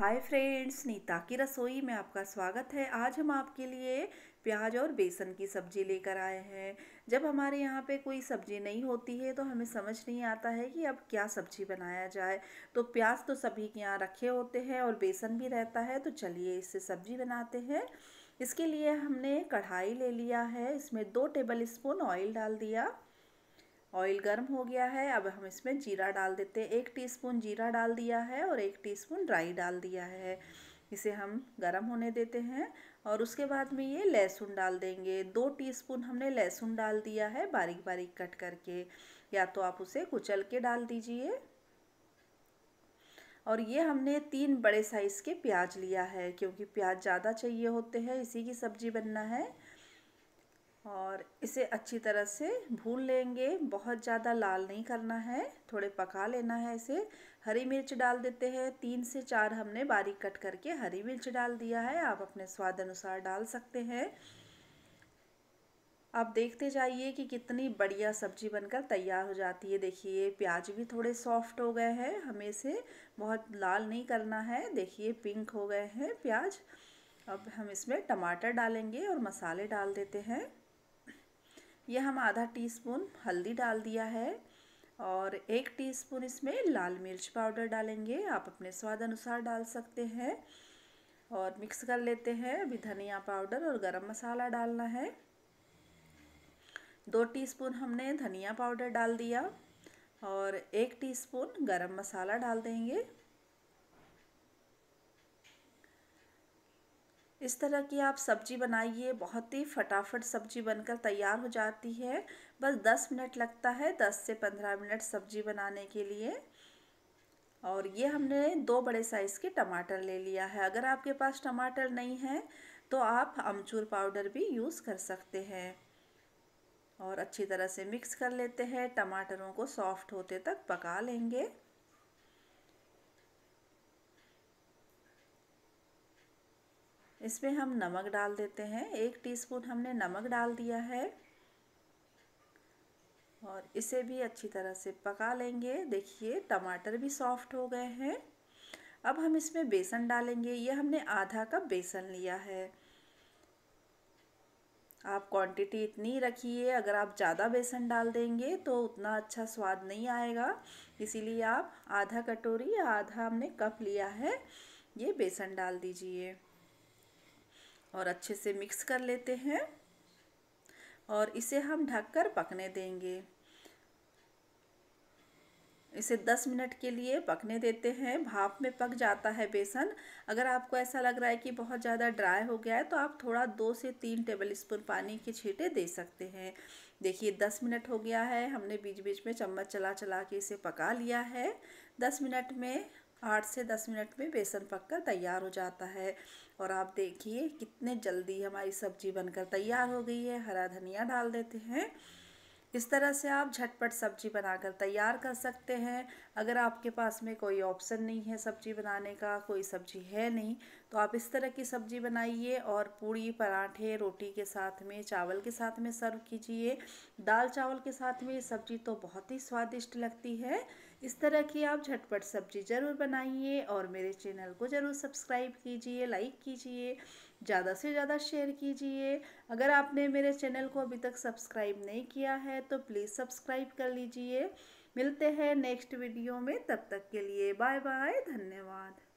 hi friends Nita की रसोई में आपका स्वागत है आज हम आपके लिए प्याज और बेसन की सब्ज़ी लेकर आए हैं जब हमारे यहाँ पे कोई सब्ज़ी नहीं होती है तो हमें समझ नहीं आता है कि अब क्या सब्ज़ी बनाया जाए तो प्याज तो सभी के यहाँ रखे होते हैं और बेसन भी रहता है तो चलिए इससे सब्ज़ी बनाते हैं इसके लिए हमने कढ़ाई ले लिया है इसमें दो टेबल स्पून ऑयल डाल दिया ऑयल गर्म हो गया है अब हम इसमें जीरा डाल देते हैं एक टीस्पून जीरा डाल दिया है और एक टीस्पून ड्राई डाल दिया है इसे हम गरम होने देते हैं और उसके बाद में ये लहसुन डाल देंगे दो टीस्पून हमने लहसुन डाल दिया है बारीक बारीक कट करके या तो आप उसे कुचल के डाल दीजिए और ये हमने तीन बड़े साइज़ के प्याज लिया है क्योंकि प्याज ज़्यादा चाहिए होते हैं इसी की सब्ज़ी बनना है और इसे अच्छी तरह से भून लेंगे बहुत ज़्यादा लाल नहीं करना है थोड़े पका लेना है इसे हरी मिर्च डाल देते हैं तीन से चार हमने बारीक कट करके हरी मिर्च डाल दिया है आप अपने स्वाद अनुसार डाल सकते हैं आप देखते जाइए कि कितनी बढ़िया सब्जी बनकर तैयार हो जाती है देखिए प्याज भी थोड़े सॉफ्ट हो गए हैं हमें इसे बहुत लाल नहीं करना है देखिए पिंक हो गए हैं प्याज अब हम इसमें टमाटर डालेंगे और मसाले डाल देते हैं यह हम आधा टीस्पून हल्दी डाल दिया है और एक टीस्पून इसमें लाल मिर्च पाउडर डालेंगे आप अपने स्वाद अनुसार डाल सकते हैं और मिक्स कर लेते हैं अभी धनिया पाउडर और गरम मसाला डालना है दो टीस्पून हमने धनिया पाउडर डाल दिया और एक टीस्पून गरम मसाला डाल देंगे इस तरह की आप सब्ज़ी बनाइए बहुत ही फटाफट सब्ज़ी बनकर तैयार हो जाती है बस दस मिनट लगता है दस से पंद्रह मिनट सब्ज़ी बनाने के लिए और ये हमने दो बड़े साइज़ के टमाटर ले लिया है अगर आपके पास टमाटर नहीं है तो आप अमचूर पाउडर भी यूज़ कर सकते हैं और अच्छी तरह से मिक्स कर लेते हैं टमाटरों को सॉफ्ट होते तक पका लेंगे इसमें हम नमक डाल देते हैं एक टीस्पून हमने नमक डाल दिया है और इसे भी अच्छी तरह से पका लेंगे देखिए टमाटर भी सॉफ्ट हो गए हैं अब हम इसमें बेसन डालेंगे ये हमने आधा कप बेसन लिया है आप क्वांटिटी इतनी रखिए अगर आप ज़्यादा बेसन डाल देंगे तो उतना अच्छा स्वाद नहीं आएगा इसीलिए आप आधा कटोरी या आधा हमने कप लिया है ये बेसन डाल दीजिए और अच्छे से मिक्स कर लेते हैं और इसे हम ढककर पकने देंगे इसे 10 मिनट के लिए पकने देते हैं भाप में पक जाता है बेसन अगर आपको ऐसा लग रहा है कि बहुत ज़्यादा ड्राई हो गया है तो आप थोड़ा दो से तीन टेबल स्पून पानी के छींटे दे सकते हैं देखिए 10 मिनट हो गया है हमने बीच बीच में चम्मच चला चला के इसे पका लिया है 10 मिनट में आठ से दस मिनट में बेसन पककर तैयार हो जाता है और आप देखिए कितने जल्दी हमारी सब्जी बनकर तैयार हो गई है हरा धनिया डाल देते हैं इस तरह से आप झटपट सब्जी बनाकर तैयार कर सकते हैं अगर आपके पास में कोई ऑप्शन नहीं है सब्जी बनाने का कोई सब्जी है नहीं तो आप इस तरह की सब्जी बनाइए और पूड़ी पराठे रोटी के साथ में चावल के साथ में सर्व कीजिए दाल चावल के साथ में ये सब्जी तो बहुत ही स्वादिष्ट लगती है इस तरह की आप झटपट सब्जी ज़रूर बनाइए और मेरे चैनल को ज़रूर सब्सक्राइब कीजिए लाइक कीजिए ज़्यादा से ज़्यादा शेयर कीजिए अगर आपने मेरे चैनल को अभी तक सब्सक्राइब नहीं किया है तो प्लीज़ सब्सक्राइब कर लीजिए मिलते हैं नेक्स्ट वीडियो में तब तक के लिए बाय बाय धन्यवाद